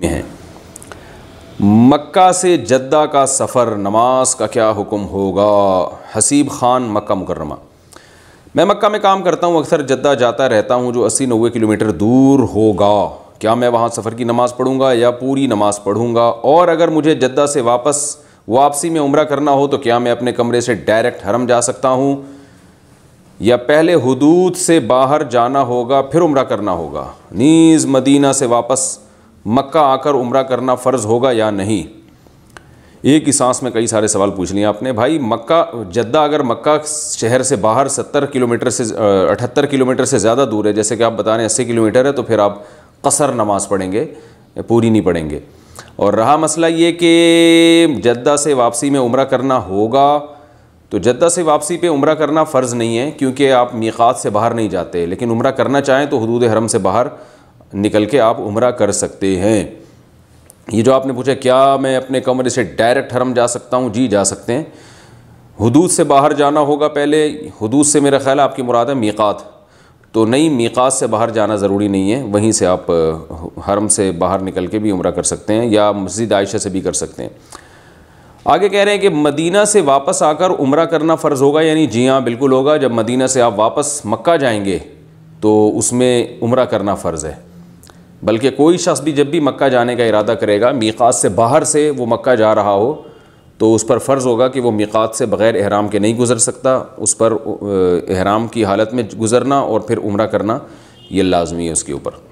में है मक्का से जद्दा का सफ़र नमाज का क्या हुक्म होगा हसीब ख़ान मक्का मुकरमा मैं मक्का में काम करता हूँ अक्सर जद्दा जाता रहता हूँ जो अस्सी नब्बे किलोमीटर दूर होगा क्या मैं वहाँ सफ़र की नमाज़ पढ़ूँगा या पूरी नमाज़ पढ़ूँगा और अगर मुझे जद्दा से वापस वापसी में उम्र करना हो तो क्या मैं अपने कमरे से डायरेक्ट हरम जा सकता हूँ या पहले हदूद से बाहर जाना होगा फिर उम्र करना होगा नीज़ मदीना से वापस मक्का आकर उम्र करना फ़र्ज़ होगा या नहीं एक ही सांस में कई सारे सवाल पूछ लिए आपने भाई मक्का जद्दा अगर मक्का शहर से बाहर 70 किलोमीटर से अठहत्तर किलोमीटर से ज़्यादा दूर है जैसे कि आप बता रहे हैं अस्सी किलोमीटर है तो फिर आप कसर नमाज़ पढ़ेंगे पूरी नहीं पढ़ेंगे और रहा मसला ये कि जद्दा से वापसी में उम्र करना होगा तो जद्दा से वापसी पर उम्र करना फ़र्ज़ नहीं है क्योंकि आप मीक़ात से बाहर नहीं जाते लेकिन उम्र करना चाहें तो हदूद हरम से बाहर निकल के आप उम्र कर सकते हैं ये जो आपने पूछा क्या मैं अपने कमरे से डायरेक्ट हरम जा सकता हूँ जी जा सकते हैं हदूद से बाहर जाना होगा पहले हदूद से मेरा ख्याल आपकी मुराद है मीकात तो नहीं मीकात से बाहर जाना ज़रूरी नहीं है वहीं से आप हरम से बाहर निकल के भी उम्र कर सकते हैं या मस्जिद आयशा से भी कर सकते हैं आगे कह रहे हैं कि मदीना से वापस आकर उम्र करना फ़र्ज़ होगा यानी जी हाँ बिल्कुल होगा जब मदीना से आप वापस मक्का जाएंगे तो उसमें उम्र करना फ़र्ज़ है बल्कि कोई शख्स भी जब भी मक्का जाने का इरादा करेगा मीकात से बाहर से वो मक्का जा रहा हो तो उस पर फ़र्ज़ होगा कि वो मीकात से बग़ैर अहराम के नहीं गुज़र सकता उस पर अहराम की हालत में गुज़रना और फिर उम्र करना ये लाजमी है उसके ऊपर